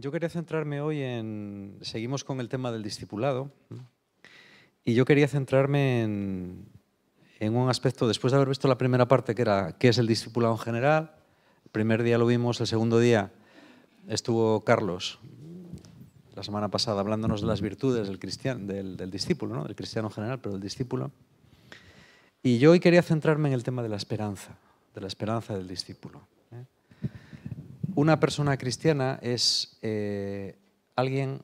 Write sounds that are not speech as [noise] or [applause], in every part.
yo quería centrarme hoy en, seguimos con el tema del discipulado, y yo quería centrarme en, un aspecto, después de haber visto la primera parte, que era qué es el discipulado en general, el primer día lo vimos, el segundo día estuvo Carlos la semana pasada hablándonos de las virtudes del, cristiano, del, discípulo, ¿no? del cristiano en general, pero del discípulo. Y yo hoy quería centrarme en el tema de la esperanza, de la esperanza del discípulo una persona cristiana es eh, alguien...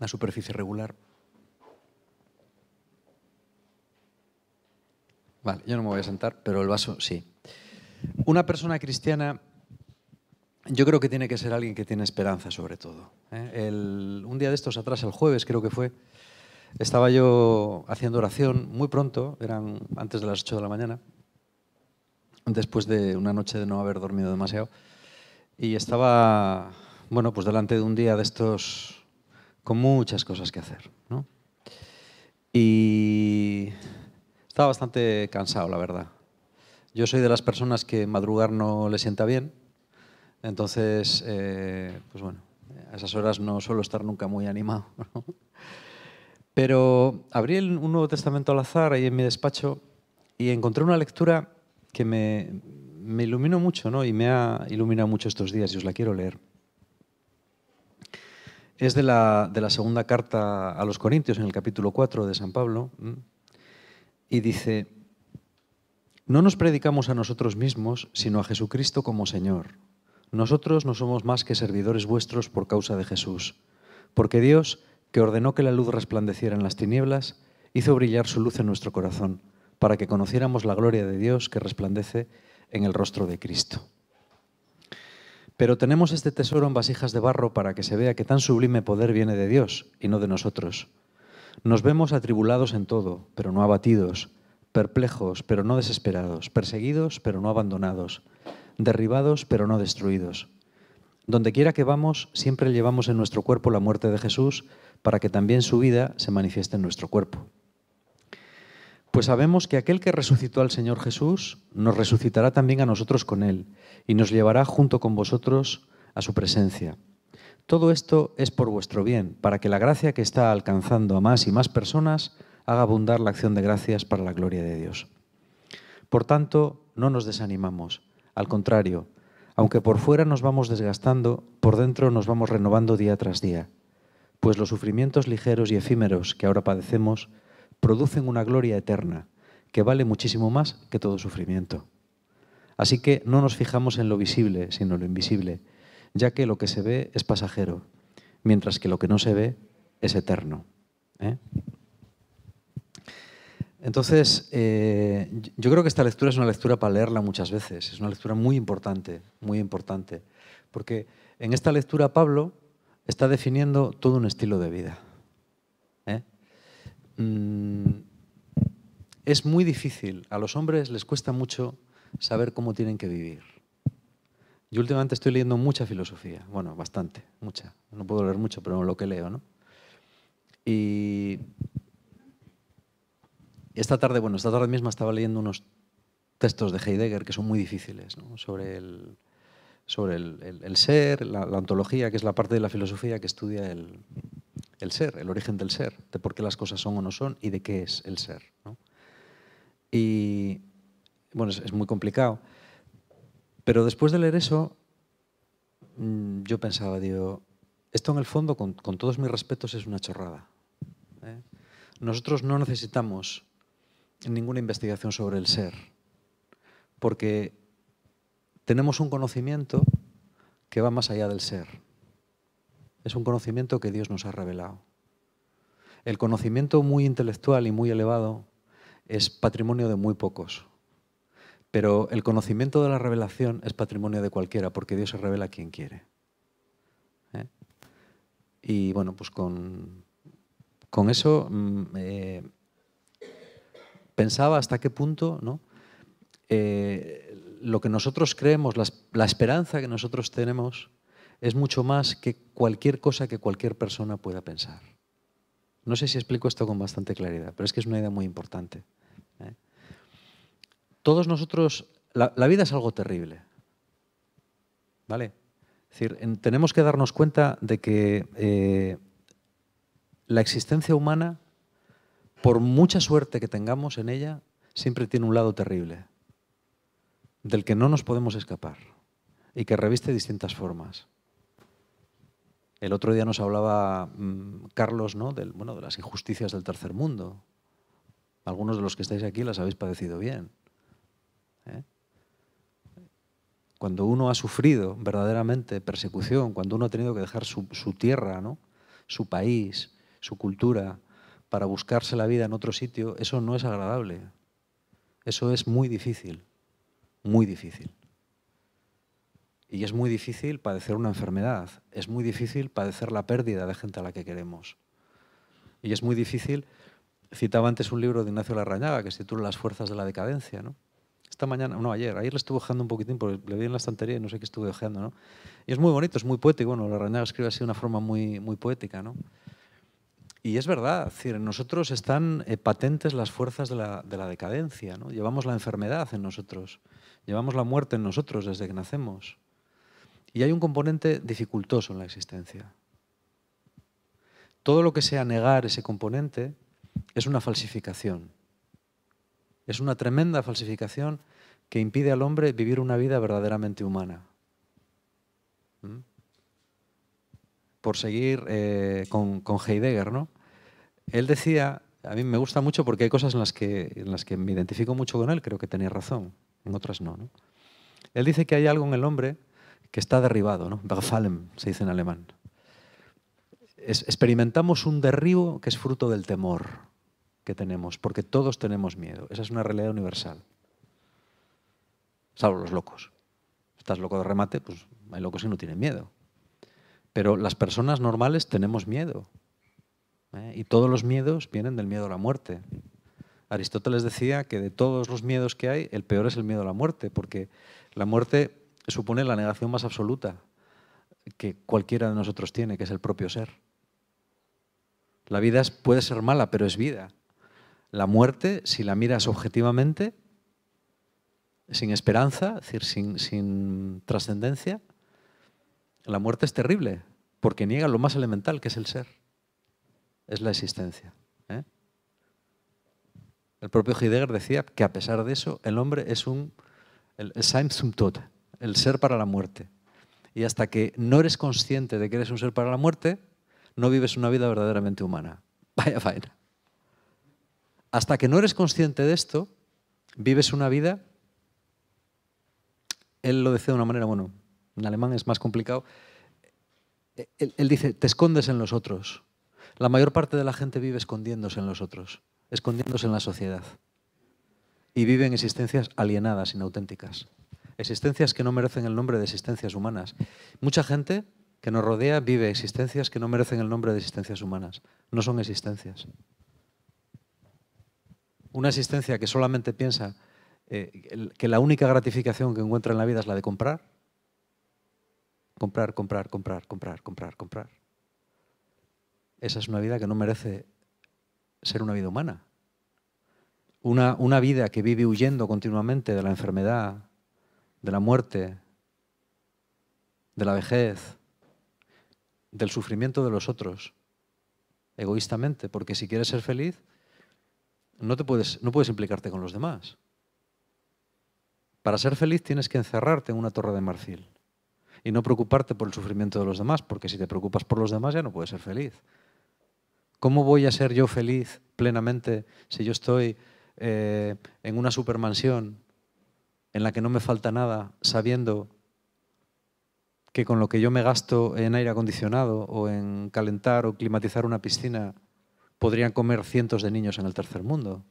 Una superficie regular. Vale, yo no me voy a sentar, pero el vaso sí. Una persona cristiana yo creo que tiene que ser alguien que tiene esperanza sobre todo. ¿eh? un día de estos atrás, el jueves creo que fue, estaba yo haciendo oración muy pronto, eran antes de las 8 de la mañana, después de una noche de no haber dormido demasiado, y estaba, bueno, pues delante de un día de estos con muchas cosas que hacer, ¿no? Y estaba bastante cansado, la verdad. Yo soy de las personas que madrugar no le sienta bien, entonces, eh, pues bueno, a esas horas no suelo estar nunca muy animado. [laughs] Pero abrí un Nuevo Testamento al azar ahí en mi despacho y encontré una lectura que me, iluminó mucho ¿no? y me ha iluminado mucho estos días y os la quiero leer. Es de la, de la segunda carta a los Corintios, en el capítulo 4 de San Pablo, y dice, no nos predicamos a nosotros mismos, sino a Jesucristo como Señor. Nosotros no somos más que servidores vuestros por causa de Jesús, porque Dios que ordenó que la luz resplandeciera en las tinieblas, hizo brillar su luz en nuestro corazón, para que conociéramos la gloria de Dios que resplandece en el rostro de Cristo. Pero tenemos este tesoro en vasijas de barro para que se vea que tan sublime poder viene de Dios y no de nosotros. Nos vemos atribulados en todo, pero no abatidos, perplejos, pero no desesperados, perseguidos, pero no abandonados, derribados, pero no destruidos donde quiera que vamos, siempre llevamos en nuestro cuerpo la muerte de Jesús para que también su vida se manifieste en nuestro cuerpo. Pues sabemos que aquel que resucitó al Señor Jesús nos resucitará también a nosotros con Él y nos llevará junto con vosotros a su presencia. Todo esto es por vuestro bien, para que la gracia que está alcanzando a más y más personas haga abundar la acción de gracias para la gloria de Dios. Por tanto, no nos desanimamos. Al contrario, aunque por fuera nos vamos desgastando, por dentro nos vamos renovando día tras día, pues los sufrimientos ligeros y efímeros que ahora padecemos producen una gloria eterna que vale muchísimo más que todo sufrimiento. Así que no nos fijamos en lo visible, sino en lo invisible, ya que lo que se ve es pasajero, mientras que lo que no se ve es eterno. ¿eh? Entonces, eh, yo creo que esta lectura es una lectura para leerla muchas veces, es una lectura muy importante, muy importante, porque en esta lectura Pablo está definiendo todo un estilo de vida. ¿eh? Mm, es muy difícil, a los hombres les cuesta mucho saber cómo tienen que vivir. Yo últimamente estoy leyendo mucha filosofía, bueno, bastante, mucha, no puedo leer mucho, pero lo que leo, ¿no? Y esta tarde, bueno, esta tarde misma estaba leyendo unos textos de Heidegger que son muy difíciles sobre, el, sobre el, ser, la, la, ontología, que es la parte de la filosofía que estudia el, ser, el origen del ser, de por qué las cosas son o no son y de qué es el ser. Y bueno, es, muy complicado. Pero después de leer eso, mm, yo pensaba, digo, esto en el fondo, con, todos mis respetos, es una chorrada. ¿eh? Nosotros no necesitamos ninguna investigación sobre el ser, porque tenemos un conocimiento que va más allá del ser. Es un conocimiento que Dios nos ha revelado. El conocimiento muy intelectual y muy elevado es patrimonio de muy pocos, pero el conocimiento de la revelación es patrimonio de cualquiera, porque Dios se revela a quien quiere. ¿eh? Y bueno, pues con, con eso... Mm, eh, pensaba hasta qué punto ¿no? Eh, lo que nosotros creemos, la, esperanza que nosotros tenemos, es mucho más que cualquier cosa que cualquier persona pueda pensar. No sé si explico esto con bastante claridad, pero es que es una idea muy importante. ¿eh? Todos nosotros, la, vida es algo terrible. ¿Vale? tenemos que darnos cuenta de que eh, la existencia humana por mucha suerte que tengamos en ella, siempre tiene un lado terrible, del que no nos podemos escapar y que reviste distintas formas. El otro día nos hablaba mm, Carlos ¿no? Del, bueno, de las injusticias del tercer mundo. Algunos de los que estáis aquí las habéis padecido bien. ¿eh? Cuando uno ha sufrido verdaderamente persecución, cuando uno ha tenido que dejar su, tierra, su país, su cultura, para buscarse la vida en otro sitio, eso no es agradable. Eso es muy difícil, muy difícil. Y es muy difícil padecer una enfermedad, es muy difícil padecer la pérdida de gente a la que queremos. Y es muy difícil, citaba antes un libro de Ignacio Larrañaga que se titula Las fuerzas de la decadencia, ¿no? Esta mañana, no, ayer, ayer le estuve ojeando un poquitín porque le vi en la estantería y no sé qué estuve ojeando, ¿no? Y es muy bonito, es muy poético, bueno, Larrañaga escribe así de una forma muy, muy poética, ¿no? Y es verdad, decir, en nosotros están eh, patentes las fuerzas de la, decadencia, ¿no? llevamos la enfermedad en nosotros, llevamos la muerte en nosotros desde que nacemos. Y hay un componente dificultoso en la existencia. Todo lo que sea negar ese componente es una falsificación. Es una tremenda falsificación que impide al hombre vivir una vida verdaderamente humana. ¿Mm? Por seguir eh, con, Heidegger, ¿no? Él decía, a mí me gusta mucho porque hay cosas en las que, me identifico mucho con él, creo que tenía razón, en otras no, Él dice que hay algo en el hombre que está derribado, ¿no? se dice en alemán. experimentamos un derribo que es fruto del temor que tenemos, porque todos tenemos miedo. Esa es una realidad universal. Salvo los locos. Estás loco de remate, pues hay locos que no tienen miedo. Pero las personas normales tenemos miedo. ¿eh? Y todos los miedos vienen del miedo a la muerte. Aristóteles decía que de todos los miedos que hay, el peor es el miedo a la muerte, porque la muerte supone la negación más absoluta que cualquiera de nosotros tiene, que es el propio ser. La vida puede ser mala, pero es vida. La muerte, si la miras objetivamente, sin esperanza, es decir, sin trascendencia, la muerte es terrible, porque niega lo más elemental que es el ser es la existencia. ¿eh? El propio Heidegger decía que a pesar de eso, el hombre es un el, Sein zum Tod, el ser para la muerte. Y hasta que no eres consciente de que eres un ser para la muerte, no vives una vida verdaderamente humana. [laughs] Vaya Hasta que no eres consciente de esto, vives una vida, él lo decía de una manera, bueno, en alemán es más complicado, eh, él, él dice, te escondes en los otros. La mayor parte de la gente vive escondiéndose en los otros, escondiéndose en la sociedad. Y vive en existencias alienadas, inauténticas. Existencias que no merecen el nombre de existencias humanas. Mucha gente que nos rodea vive existencias que no merecen el nombre de existencias humanas. No son existencias. Una existencia que solamente piensa eh, que la única gratificación que encuentra en la vida es la de comprar. Comprar, comprar, comprar, comprar, comprar, comprar esa es una vida que no merece ser una vida humana. Una, vida que vive huyendo continuamente de la enfermedad, de la muerte, de la vejez, del sufrimiento de los otros, egoístamente, porque si quieres ser feliz, no, no puedes implicarte con los demás. Para ser feliz tienes que encerrarte en una torre de marfil y no preocuparte por el sufrimiento de los demás, porque si te preocupas por los demás ya no puedes ser feliz. ¿Cómo voy a ser yo feliz plenamente si yo estoy eh, en una supermansión en la que no me falta nada, sabiendo que con lo que yo me gasto en aire acondicionado o en calentar o climatizar una piscina, podrían comer cientos de niños en el tercer mundo?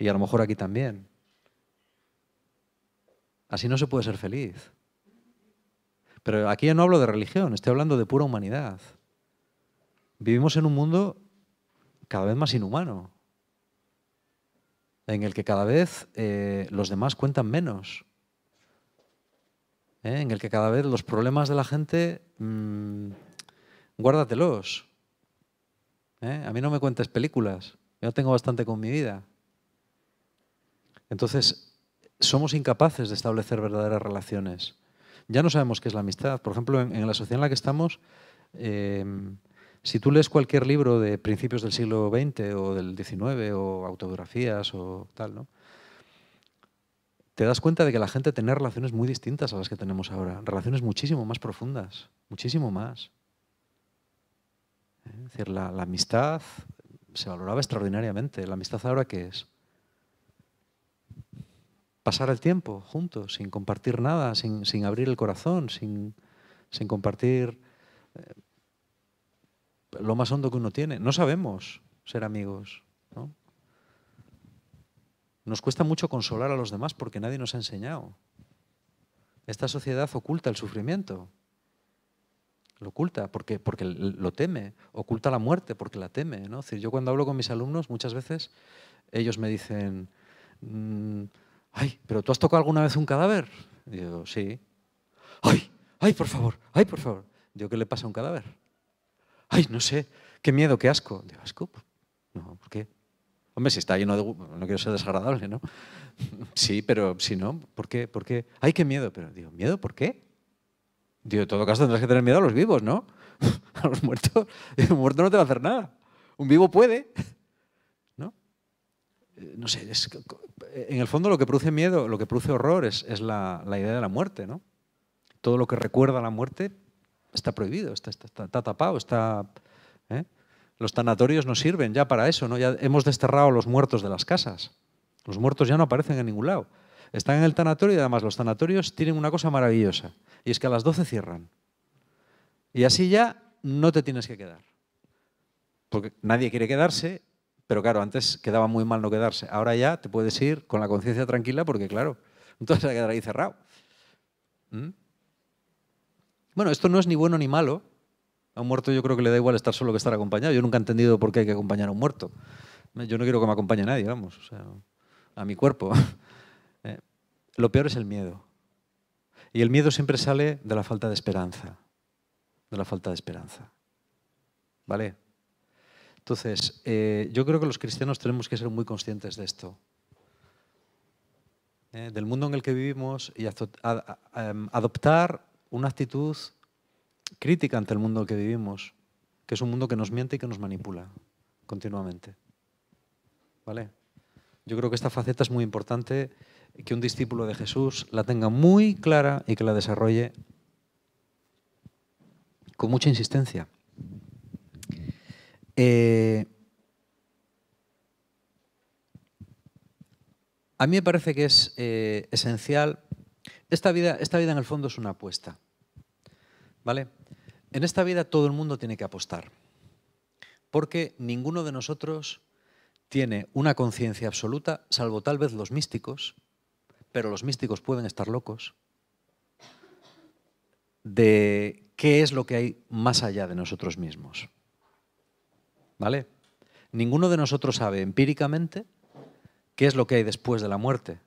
Y a lo mejor aquí también. Así no se puede ser feliz. Pero aquí ya no hablo de religión, estoy hablando de pura humanidad. Vivimos en un mundo cada vez más inhumano, en el que cada vez eh, los demás cuentan menos, eh, en el que cada vez los problemas de la gente, mm, guárdatelos. Eh. A mí no me cuentes películas, yo tengo bastante con mi vida. Entonces, somos incapaces de establecer verdaderas relaciones. Ya no sabemos qué es la amistad. Por ejemplo, en la sociedad en la que estamos, si tú lees cualquier libro de principios del siglo XX o del XIX o autobiografías o tal, ¿no? te das cuenta de que la gente tenía relaciones muy distintas a las que tenemos ahora, relaciones muchísimo más profundas, muchísimo más. Es decir, la, amistad se valoraba extraordinariamente. ¿La amistad ahora qué es? Pasar el tiempo juntos, sin compartir nada, sin, abrir el corazón, sin, compartir... Eh, lo más hondo que uno tiene. No sabemos ser amigos. ¿no? Nos cuesta mucho consolar a los demás porque nadie nos ha enseñado. Esta sociedad oculta el sufrimiento. Lo oculta porque, porque lo teme. Oculta la muerte porque la teme. ¿no? yo cuando hablo con mis alumnos, muchas veces ellos me dicen, mm, ay, ¿pero tú has tocado alguna vez un cadáver? Y yo, sí. Ay, ay, por favor, ay, por favor. Digo, ¿qué le pasa a un cadáver? ay, no sé, qué miedo, qué asco. Digo, ¿asco? Pues, no, ¿por qué? Hombre, si está lleno de... No quiero ser desagradable, ¿no? [laughs] Sí, pero si no, ¿por qué? ¿Por qué? Ay, qué miedo. Pero digo, ¿miedo por qué? Digo, en todo caso tendrás que tener miedo a los vivos, ¿no? [laughs] A los muertos. [laughs] un muerto no te va a hacer nada. Un vivo puede. ¿No? Eh, no sé, en el fondo lo que produce miedo, lo que produce horror es, la, idea de la muerte, ¿no? Todo lo que recuerda la muerte está prohibido, está, tapado, está... ¿eh? Los tanatorios no sirven ya para eso, ¿no? Ya hemos desterrado a los muertos de las casas. Los muertos ya no aparecen en ningún lado. Están en el tanatorio y además los tanatorios tienen una cosa maravillosa, y es que a las 12 cierran. Y así ya no te tienes que quedar. Porque nadie quiere quedarse, pero claro, antes quedaba muy mal no quedarse. Ahora ya te puedes ir con la conciencia tranquila porque, claro, entonces [laughs] se a ahí cerrado. ¿Mm? Bueno, esto no es ni bueno ni malo. A un muerto yo creo que le da igual estar solo que estar acompañado. Yo nunca he entendido por qué hay que acompañar a un muerto. Yo no quiero que me acompañe nadie, vamos, a mi cuerpo. [laughs] Eh, lo peor es el miedo. Y el miedo siempre sale de la falta de esperanza. De la falta de esperanza. ¿Vale? Entonces, eh, yo creo que los cristianos tenemos que ser muy conscientes de esto. Eh, del mundo en el que vivimos y em, adoptar una actitud crítica ante el mundo que vivimos, que es un mundo que nos miente y que nos manipula continuamente. ¿Vale? Yo creo que esta faceta es muy importante que un discípulo de Jesús la tenga muy clara y que la desarrolle con mucha insistencia. Eh, a mí me parece que es eh, esencial, esta vida, esta vida en el fondo es una apuesta. ¿Vale? En esta vida todo el mundo tiene que apostar, porque ninguno de nosotros tiene una conciencia absoluta, salvo tal vez los místicos, pero los místicos pueden estar locos, de qué es lo que hay más allá de nosotros mismos. ¿Vale? Ninguno de nosotros sabe empíricamente qué es lo que hay después de la muerte,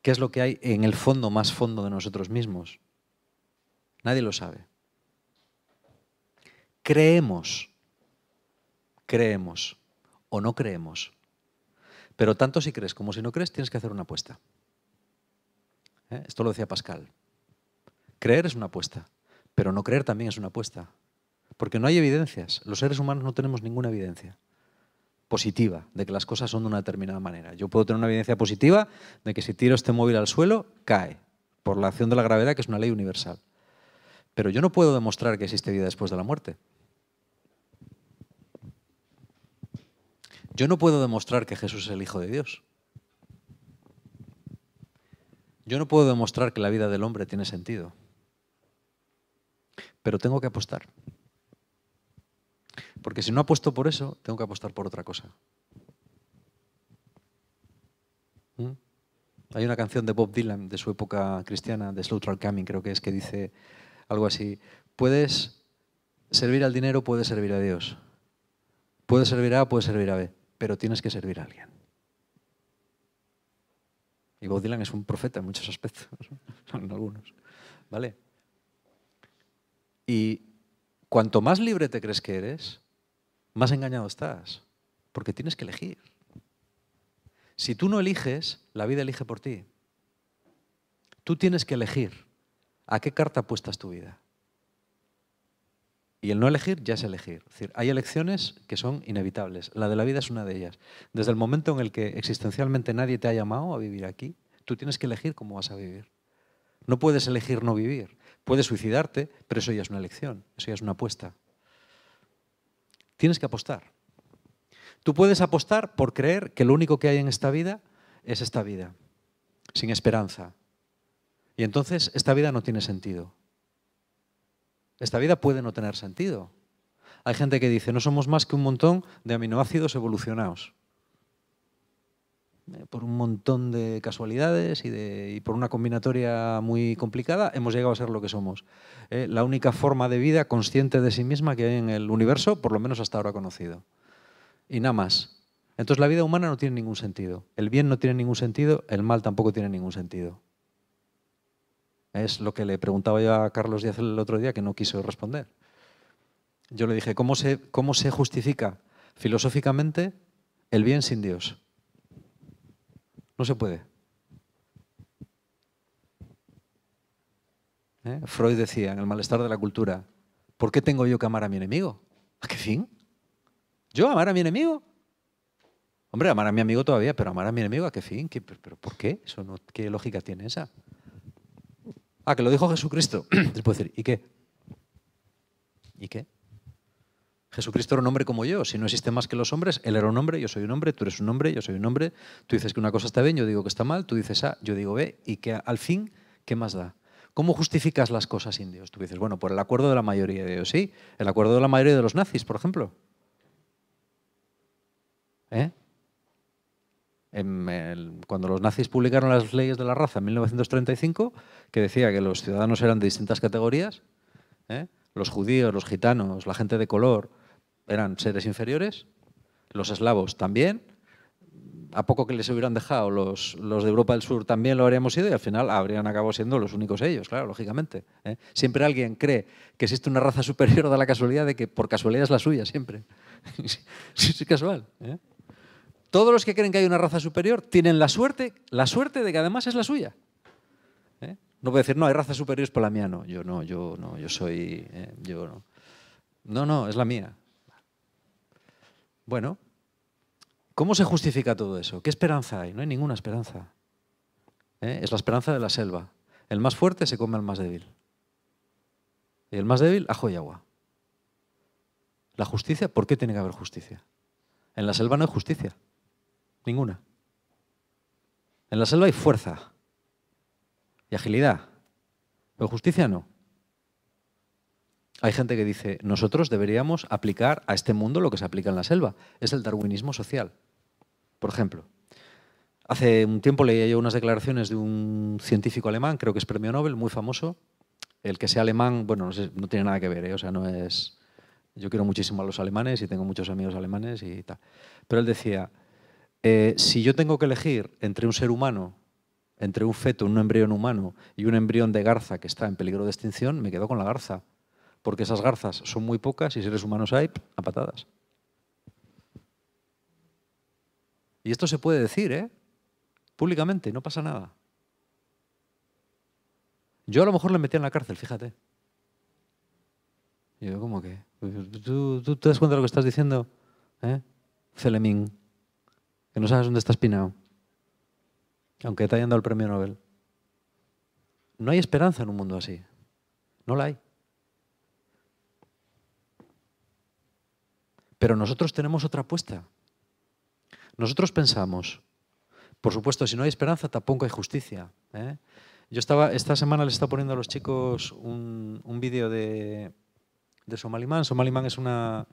qué es lo que hay en el fondo más fondo de nosotros mismos. Nadie lo sabe. Creemos, creemos o no creemos. Pero tanto si crees como si no crees, tienes que hacer una apuesta. ¿Eh? Esto lo decía Pascal. Creer es una apuesta, pero no creer también es una apuesta. Porque no hay evidencias. Los seres humanos no tenemos ninguna evidencia positiva de que las cosas son de una determinada manera. Yo puedo tener una evidencia positiva de que si tiro este móvil al suelo, cae, por la acción de la gravedad, que es una ley universal. Pero yo no puedo demostrar que existe vida después de la muerte. Yo no puedo demostrar que Jesús es el Hijo de Dios. Yo no puedo demostrar que la vida del hombre tiene sentido. Pero tengo que apostar. Porque si no apuesto por eso, tengo que apostar por otra cosa. ¿Mm? Hay una canción de Bob Dylan de su época cristiana, de Slow Trail Coming, creo que es, que dice, algo así. Puedes servir al dinero, puedes servir a Dios. Puedes servir a A, puedes servir a B, pero tienes que servir a alguien. Y Bob Dylan es un profeta en muchos aspectos, [laughs] en algunos. ¿Vale? Y cuanto más libre te crees que eres, más engañado estás, porque tienes que elegir. Si tú no eliges, la vida elige por ti. Tú tienes que elegir. ¿A qué carta apuestas tu vida? Y el no elegir ya es elegir. hay elecciones que son inevitables. La de la vida es una de ellas. Desde el momento en el que existencialmente nadie te ha llamado a vivir aquí, tú tienes que elegir cómo vas a vivir. No puedes elegir no vivir. Puedes suicidarte, pero eso ya es una elección, eso ya es una apuesta. Tienes que apostar. Tú puedes apostar por creer que lo único que hay en esta vida es esta vida, sin esperanza, y entonces esta vida no tiene sentido. Esta vida puede no tener sentido. Hay gente que dice, no somos más que un montón de aminoácidos evolucionados. Eh, por un montón de casualidades y, por una combinatoria muy complicada hemos llegado a ser lo que somos. Eh, la única forma de vida consciente de sí misma que hay en el universo, por lo menos hasta ahora conocido. Y nada más. Entonces la vida humana no tiene ningún sentido. El bien no tiene ningún sentido, el mal tampoco tiene ningún sentido. Es lo que le preguntaba yo a Carlos Díaz el otro día que no quiso responder. Yo le dije, ¿cómo se, cómo se justifica filosóficamente el bien sin Dios? No se puede. ¿Eh? Freud decía en el malestar de la cultura, ¿por qué tengo yo que amar a mi enemigo? ¿A qué fin? ¿Yo amar a mi enemigo? Hombre, amar a mi amigo todavía, pero amar a mi enemigo, ¿a qué fin? por qué? ¿Qué lógica tiene esa? Ah, que lo dijo Jesucristo. [clears throat] Entonces decir, ¿y qué? ¿Y qué? Jesucristo era un hombre como yo. Si no existe más que los hombres, él era un hombre, yo soy un hombre, tú eres un hombre, yo soy un hombre. Tú dices que una cosa está bien, yo digo que está mal, tú dices A, yo digo B, y qué? al fin, ¿qué más da? ¿Cómo justificas las cosas sin Dios? Tú dices, bueno, por el acuerdo de la mayoría de Dios, sí, el acuerdo de la mayoría de los nazis, por ejemplo. ¿Eh? cuando los nazis publicaron las leyes de la raza en 1935, que decía que los ciudadanos eran de distintas categorías, ¿eh? los judíos, los gitanos, la gente de color eran seres inferiores, los eslavos también, a poco que les hubieran dejado los, de Europa del Sur también lo habríamos sido y al final habrían acabado siendo los únicos ellos, claro, lógicamente. ¿eh? Siempre alguien cree que existe una raza [laughs] superior da la casualidad de que por casualidad es la suya, siempre. [laughs] Sí, es casual. ¿eh? Todos los que creen que hay una raza superior tienen la suerte, la suerte de que además es la suya. ¿Eh? No puede decir, no, hay razas superiores, por la mía no. Yo no, yo no, yo soy, eh, yo no. No, no, es la mía. Bueno, ¿cómo se justifica todo eso? ¿Qué esperanza hay? No hay ninguna esperanza. ¿Eh? Es la esperanza de la selva. El más fuerte se come al más débil. Y el más débil, ajo y agua. La justicia, ¿por qué tiene que haber justicia? En la selva no hay justicia. Ninguna. En la selva hay fuerza y agilidad, pero justicia no. Hay gente que dice, nosotros deberíamos aplicar a este mundo lo que se aplica en la selva, es el darwinismo social. Por ejemplo, hace un tiempo leía yo unas declaraciones de un científico alemán, creo que es premio Nobel, muy famoso. El que sea alemán, bueno, no, tiene nada que ver, ¿eh? o sea, no es... Yo quiero muchísimo a los alemanes y tengo muchos amigos alemanes y tal. Pero él decía, eh, si yo tengo que elegir entre un ser humano, entre un feto, un embrión humano y un embrión de garza que está en peligro de extinción, me quedo con la garza, porque esas garzas son muy pocas y seres humanos hay a patadas. Y esto se puede decir, ¿eh? Públicamente, no pasa nada. Yo a lo mejor le metí en la cárcel, fíjate. Y yo, ¿cómo que? ¿Tú, te das cuenta de lo que estás diciendo? ¿Eh? Celemín que no sabes dónde está espinado. aunque te hayan dado el premio Nobel. No hay esperanza en un mundo así. No la hay. Pero nosotros tenemos otra apuesta. Nosotros pensamos, por supuesto, si no hay esperanza, tampoco hay justicia. ¿eh? Yo estaba, esta semana les estaba poniendo a los chicos un, vídeo de, de Somalimán. Somalimán es una,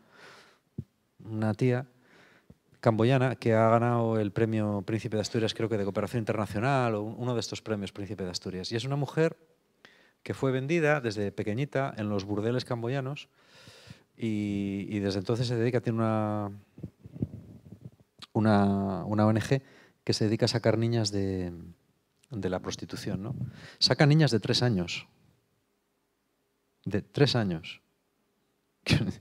una tía camboyana que ha ganado el premio Príncipe de Asturias, creo que de cooperación internacional o uno de estos premios Príncipe de Asturias. Y es una mujer que fue vendida desde pequeñita en los burdeles camboyanos y, desde entonces se dedica, tiene una, una, ONG que se dedica a sacar niñas de, de la prostitución. ¿no? Saca niñas de tres años. De tres años. [laughs]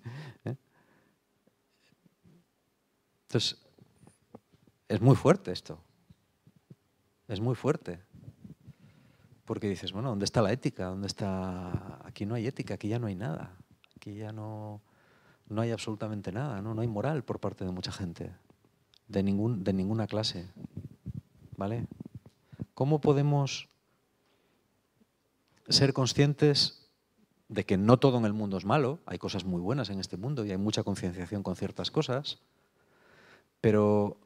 Entonces, es muy fuerte esto. Es muy fuerte. Porque dices, bueno, ¿dónde está la ética? ¿Dónde está... Aquí no hay ética, aquí ya no hay nada. Aquí ya no, no hay absolutamente nada, ¿no? No hay moral por parte de mucha gente, de, de ninguna clase. ¿Vale? ¿Cómo podemos ser conscientes de que no todo en el mundo es malo? Hay cosas muy buenas en este mundo y hay mucha concienciación con ciertas cosas pero,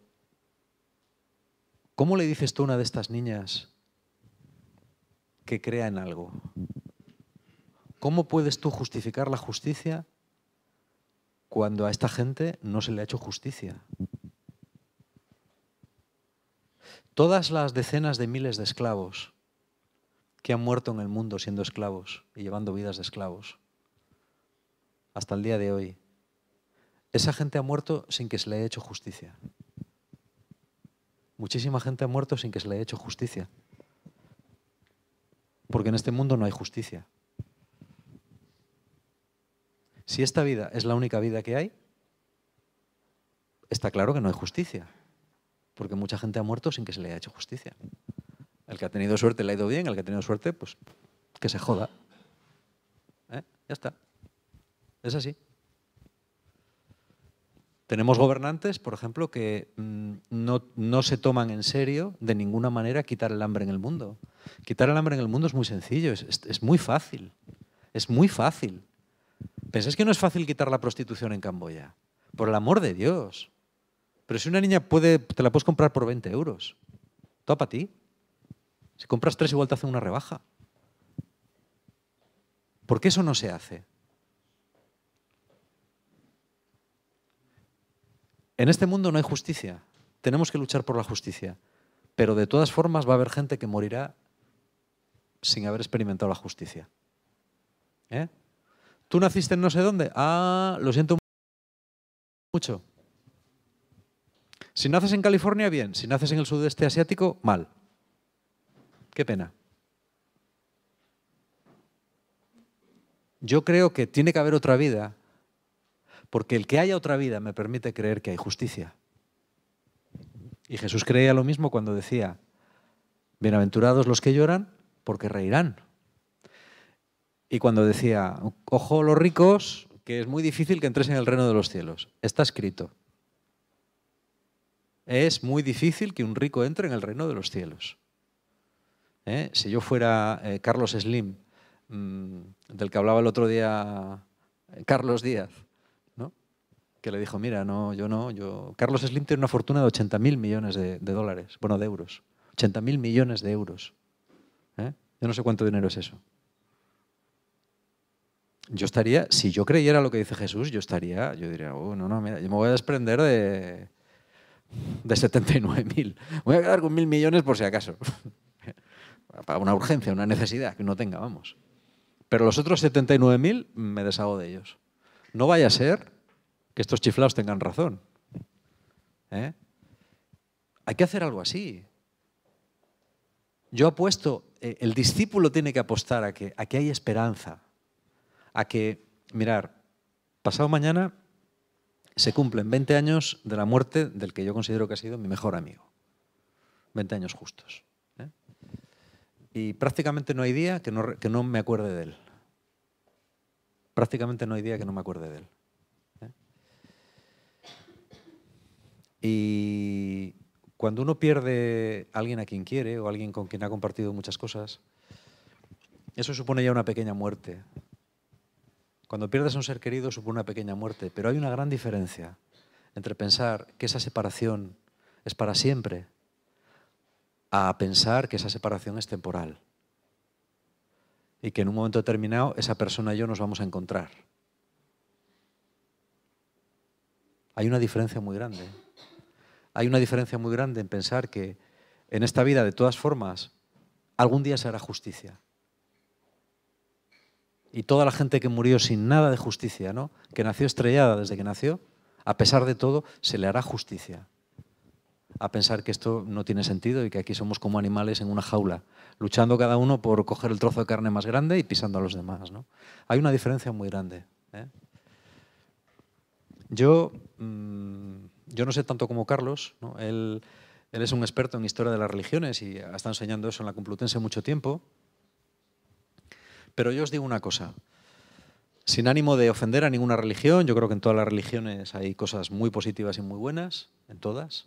¿cómo le dices tú a una de estas niñas que crea en algo? ¿Cómo puedes tú justificar la justicia cuando a esta gente no se le ha hecho justicia? Todas las decenas de miles de esclavos que han muerto en el mundo siendo esclavos y llevando vidas de esclavos, hasta el día de hoy, esa gente ha muerto sin que se le haya hecho justicia. Muchísima gente ha muerto sin que se le haya hecho justicia. Porque en este mundo no hay justicia. Si esta vida es la única vida que hay, está claro que no hay justicia. Porque mucha gente ha muerto sin que se le haya hecho justicia. El que ha tenido suerte le ha ido bien, el que ha tenido suerte, pues que se joda. ¿Eh? Ya está. Es así. Tenemos gobernantes, por ejemplo, que mm, no, se toman en serio de ninguna manera quitar el hambre en el mundo. Quitar el hambre en el mundo es muy sencillo, es, muy fácil. Es muy fácil. Pensáis que no es fácil quitar la prostitución en Camboya. Por el amor de Dios. Pero si una niña puede, te la puedes comprar por 20 euros. Todo para ti. Si compras tres, igual te hacen una rebaja. ¿Por qué eso no se hace? En este mundo no hay justicia. Tenemos que luchar por la justicia. Pero de todas formas va a haber gente que morirá sin haber experimentado la justicia. ¿Eh? ¿Tú naciste en no sé dónde? Ah, lo siento mucho. Si naces en California, bien. Si naces en el sudeste asiático, mal. Qué pena. Yo creo que tiene que haber otra vida porque el que haya otra vida me permite creer que hay justicia. Y Jesús creía lo mismo cuando decía, bienaventurados los que lloran, porque reirán. Y cuando decía, ojo los ricos, que es muy difícil que entres en el reino de los cielos. Está escrito. Es muy difícil que un rico entre en el reino de los cielos. ¿Eh? Si yo fuera eh, Carlos Slim, mm, del que hablaba el otro día eh, Carlos Díaz, que le dijo, mira, no, yo no, yo... Carlos Slim tiene una fortuna de 80.000 millones de, dólares, bueno, de euros. 80.000 millones de euros. ¿eh? Yo no sé cuánto dinero es eso. Yo estaría, si yo creyera lo que dice Jesús, yo estaría, yo diría, oh, no, no, mira, yo me voy a desprender de, de 79.000. Voy a quedar con mil millones por si acaso. [laughs] Para una urgencia, una necesidad que no tenga, vamos. Pero los otros 79.000 me deshago de ellos. No vaya a ser que estos chiflados tengan razón. ¿eh? Hay que hacer algo así. Yo apuesto, eh, el discípulo tiene que apostar a que, hay esperanza, a que, mirar, pasado mañana se cumplen 20 años de la muerte del que yo considero que ha sido mi mejor amigo. 20 años justos. ¿eh? Y prácticamente no hay día que no, que no me acuerde de él. Prácticamente no hay día que no me acuerde de él. Y cuando uno pierde a alguien a quien quiere o a alguien con quien ha compartido muchas cosas, eso supone ya una pequeña muerte. Cuando pierdes a un ser querido supone una pequeña muerte, pero hay una gran diferencia entre pensar que esa separación es para siempre a pensar que esa separación es temporal y que en un momento determinado esa persona y yo nos vamos a encontrar. Hay una diferencia muy grande hay una diferencia muy grande en pensar que en esta vida, de todas formas, algún día se hará justicia. Y toda la gente que murió sin nada de justicia, ¿no? que nació estrellada desde que nació, a pesar de todo, se le hará justicia. A pensar que esto no tiene sentido y que aquí somos como animales en una jaula, luchando cada uno por coger el trozo de carne más grande y pisando a los demás. ¿no? Hay una diferencia muy grande. ¿eh? Yo. Mm, yo no sé tanto como Carlos, él, él, es un experto en historia de las religiones y ha estado enseñando eso en la Complutense mucho tiempo. Pero yo os digo una cosa, sin ánimo de ofender a ninguna religión, yo creo que en todas las religiones hay cosas muy positivas y muy buenas, en todas,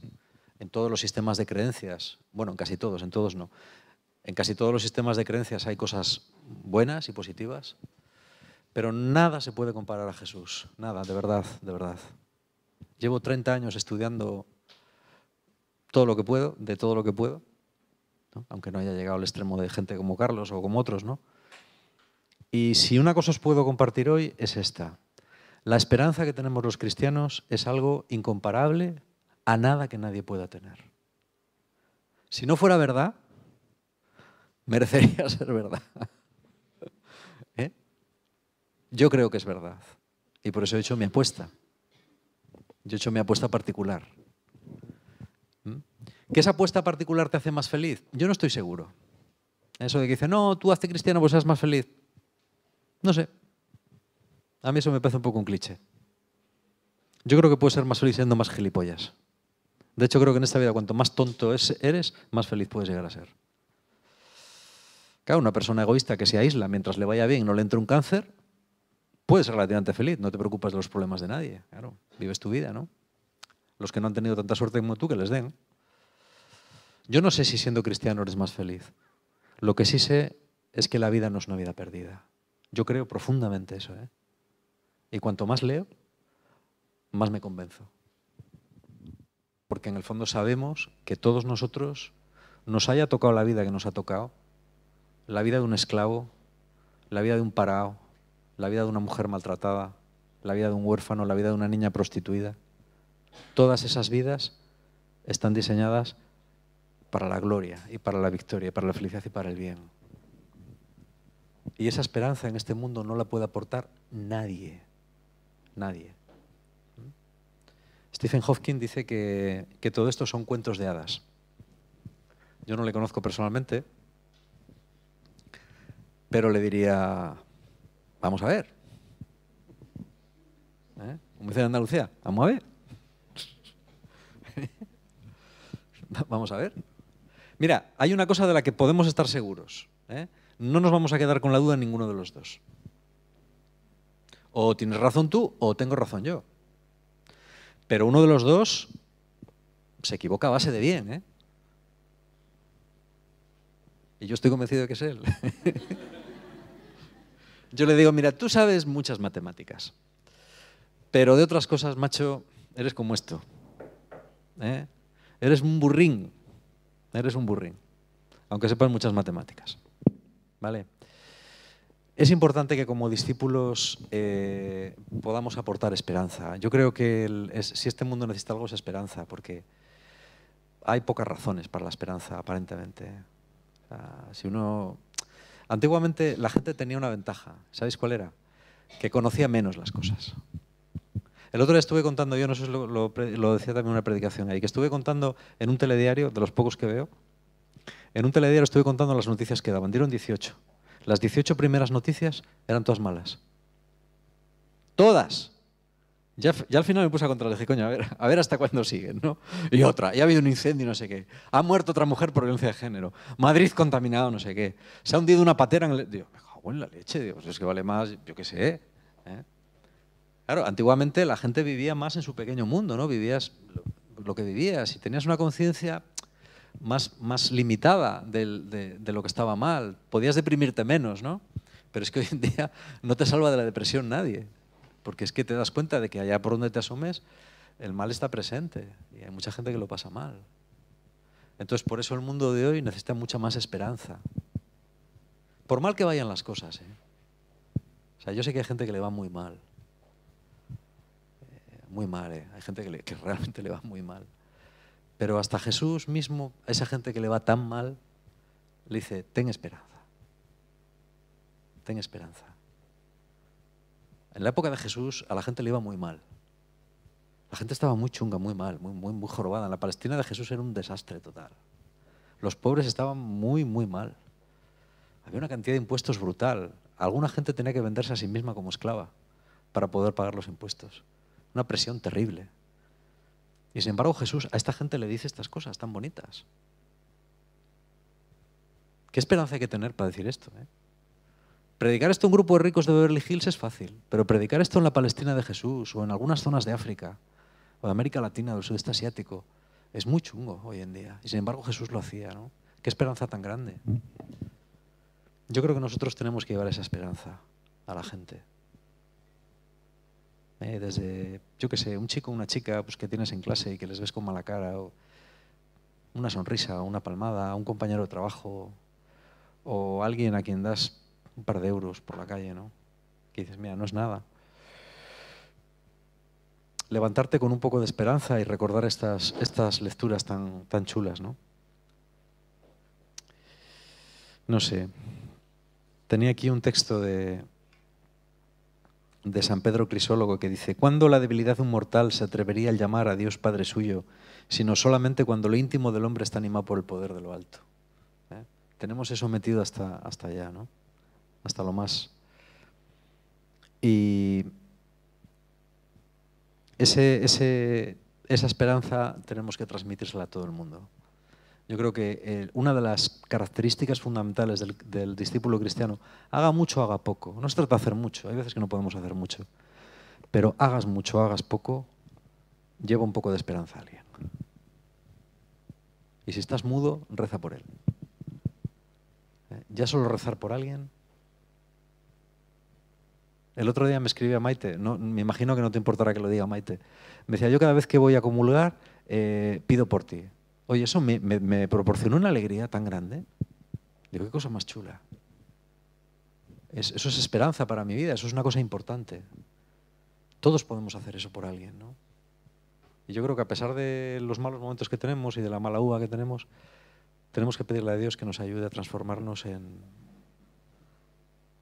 en todos los sistemas de creencias, bueno, en casi todos, en todos no. En casi todos los sistemas de creencias hay cosas buenas y positivas, pero nada se puede comparar a Jesús, nada, de verdad, de verdad. Llevo 30 años estudiando todo lo que puedo, de todo lo que puedo, aunque no haya llegado al extremo de gente como Carlos o como otros, ¿no? Y si una cosa os puedo compartir hoy es esta. La esperanza que tenemos los cristianos es algo incomparable a nada que nadie pueda tener. Si no fuera verdad, [laughs] merecería [laughs] ser verdad. ¿Eh? Yo creo que es verdad. Y por eso he hecho mi apuesta. Yo he hecho mi apuesta particular. ¿Mm? ¿Qué esa apuesta particular te hace más feliz? Yo no estoy seguro. Eso de que dice, no, tú hazte cristiano, pues seas más feliz. No sé. A mí eso me parece un poco un cliché. Yo creo que puedes ser más feliz siendo más gilipollas. De hecho, creo que en esta vida, cuanto más tonto eres, más feliz puedes llegar a ser. Claro, una persona egoísta que se aísla mientras le vaya bien y no le entre un cáncer, puedes ser relativamente feliz, no te preocupes de los problemas de nadie, claro, vives tu vida, ¿no? Los que no han tenido tanta suerte como tú, que les den. Yo no sé si siendo cristiano eres más feliz. Lo que sí sé es que la vida no es una vida perdida. Yo creo profundamente eso, ¿eh? Y cuanto más leo, más me convenzo. Porque en el fondo sabemos que todos nosotros, nos haya tocado la vida que nos ha tocado, la vida de un esclavo, la vida de un parado, la vida de una mujer maltratada, la vida de un huérfano, la vida de una niña prostituida. Todas esas vidas están diseñadas para la gloria y para la victoria, para la felicidad y para el bien. Y esa esperanza en este mundo no la puede aportar nadie, nadie. Stephen Hawking dice que todo esto son cuentos de hadas. Yo no le conozco personalmente, pero le diría, Vamos a ver. ¿Eh? Como dice Andalucía, vamos a ver. [laughs] vamos a ver. Mira, hay una cosa de la que podemos estar seguros. ¿eh? No nos vamos a quedar con la duda en ninguno de los dos. O tienes razón tú o tengo razón yo. Pero uno de los dos se equivoca a base de bien. ¿eh? Y yo estoy convencido de que es él. [laughs] Yo le digo, mira, tú sabes muchas matemáticas, pero de otras cosas, macho, eres como esto. ¿eh? Eres un burrín, eres un burrín, aunque sepas muchas matemáticas. ¿Vale? Es importante que como discípulos eh, podamos aportar esperanza. Yo creo que si este mundo necesita algo es esperanza, porque hay pocas razones para la esperanza, aparentemente. Ah, si uno Antiguamente la gente tenía una ventaja, ¿sabéis cuál era? Que conocía menos las cosas. El otro día estuve contando, yo no sé si lo, decía también una predicación ahí, que estuve contando en un telediario, de los pocos que veo, en un telediario estuve contando las noticias que daban, dieron 18. Las 18 primeras noticias eran todas malas. Todas. Ya, al final me puse a contra, dije, coño, a ver, hasta cuándo siguen, ¿no? Y otra, y ha habido un incendio, no sé qué. Ha muerto otra mujer por violencia de género. Madrid contaminado, no sé qué. Se ha hundido una patera en el... me en la leche, digo, pues es que vale más, yo qué sé. ¿eh? Claro, antiguamente la gente vivía más en su pequeño mundo, ¿no? Vivías lo que vivías y tenías una conciencia más, más limitada de, de lo que estaba mal. Podías deprimirte menos, ¿no? Pero es que hoy en día no te salva de la depresión nadie. Porque es que te das cuenta de que allá por donde te asomes, el mal está presente y hay mucha gente que lo pasa mal. Entonces, por eso el mundo de hoy necesita mucha más esperanza. Por mal que vayan las cosas. ¿eh? O sea, yo sé que hay gente que le va muy mal. Eh, muy mal, ¿eh? Hay gente que, que [laughs] realmente le va muy mal. Pero hasta Jesús mismo, a esa gente que le va tan mal, le dice, ten esperanza. Ten esperanza. En la época de Jesús a la gente le iba muy mal. La gente estaba muy chunga, muy mal, muy, muy, muy jorobada. En la Palestina de Jesús era un desastre total. Los pobres estaban muy, muy mal. Había una cantidad de impuestos brutal. Alguna gente tenía que venderse a sí misma como esclava para poder pagar los impuestos. Una presión terrible. Y sin embargo Jesús a esta gente le dice estas cosas tan bonitas. ¿Qué esperanza hay que tener para decir esto? Eh? predicar esto a un grupo de ricos de Beverly Hills es fácil, pero predicar esto en la Palestina de Jesús o en algunas zonas de África o de América Latina o del sudeste asiático es muy chungo hoy en día. Y sin embargo Jesús lo hacía, ¿no? Qué esperanza tan grande. Yo creo que nosotros tenemos que llevar esa esperanza a la gente. Eh, desde, yo qué sé, un chico o una chica pues, que tienes en clase y que les ves con mala cara, o una sonrisa, una palmada, un compañero de trabajo, o alguien a quien das un par de euros por la calle, ¿no? Que dices, mira, no es nada. Levantarte con un poco de esperanza y recordar estas, estas lecturas tan, tan chulas, ¿no? No sé. Tenía aquí un texto de, de San Pedro Crisólogo que dice, ¿cuándo la debilidad de un mortal se atrevería a llamar a Dios Padre suyo, sino solamente cuando lo íntimo del hombre está animado por el poder de lo alto? ¿Eh? Tenemos eso metido hasta, hasta allá, ¿no? hasta lo más. Y ese, esa esperanza tenemos que transmitírsela a todo el mundo. Yo creo que eh, una de las características fundamentales del, discípulo cristiano, haga mucho, haga poco. No se trata de hacer mucho, hay veces que no podemos hacer mucho. Pero hagas mucho, hagas poco, lleva un poco de esperanza a alguien. Y si estás mudo, reza por él. ¿Eh? Ya solo rezar por alguien el otro día me escribía Maite, no, me imagino que no te importará que lo diga Maite. Me decía, yo cada vez que voy a comulgar, eh, pido por ti. Oye, eso me, proporcionó una alegría tan grande. Digo, qué cosa más chula. eso es esperanza para mi vida, eso es una cosa importante. Todos podemos hacer eso por alguien, ¿no? Y yo creo que a pesar de los malos momentos que tenemos y de la mala uva que tenemos, tenemos que pedirle a Dios que nos ayude a transformarnos en,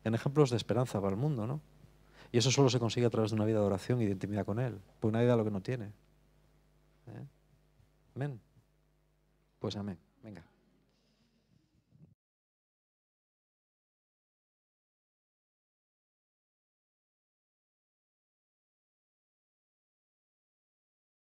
en ejemplos de esperanza para el mundo, ¿no? Y eso solo se consigue a través de una vida de oración y de intimidad con Él. Pues una vida lo que no tiene. ¿Eh? Amén. Pues amén. Venga.